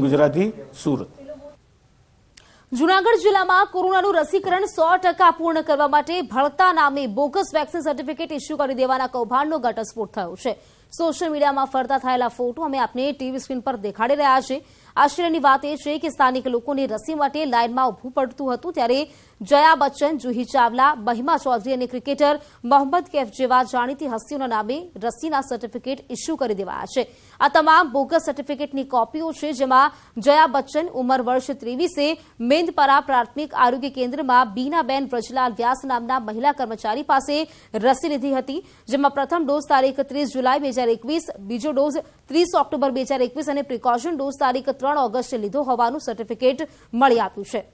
ગુજરાતી સુરત જુનાગઢ જિલ્લામાં કોરોનાનું રસીકરણ સો ટકા પૂર્ણ કરવા માટે ભળતા નામે બોગસ વેક્સિન સર્ટિફિકેટ ઇસ્યુ કરી દેવાના કૌભાંડનો ઘટસ્ફોટ થયો છે સોશિયલ મીડિયામાં ફરતા થયેલા ફોટો અમે આપને ટીવી સ્ક્રીન પર દેખાડી રહ્યા છે આશ્ચર્યની વાત એ છે કે સ્થાનિક લોકોને રસી માટે લાઇનમાં ઊભું પડતું હતું ત્યારે જયા બચ્ચન જુહી ચાવલા મહિમા ચૌધરી અને ક્રિકેટર મોહમ્મદ કેફ જેવા જાણીતી હસ્તીઓના નામે રસીના સર્ટિફિકેટ ઇસ્યુ કરી દેવાયા છે આ તમામ બોગસ સર્ટિફિકેટની કોપીઓ છે જેમાં જયા બચ્ચન ઉંમર વર્ષ ત્રેવીસે મેંદપરા પ્રાથમિક આરોગ્ય કેન્દ્રમાં બીનાબેન વ્રજલાલ વ્યાસ નામના મહિલા કર્મચારી પાસે રસી લીધી હતી જેમાં પ્રથમ ડોઝ તારીખ ત્રીસ જુલાઈ બે એકવીસ બીજો ડોઝ ત્રીસ ઓક્ટોબર બે એકવીસ અને પ્રિકોશન ડોઝ તારીખ ત્રણ ઓગસ્ટે લીધો હોવાનું સર્ટિફિકેટ મળી આપ્યું છે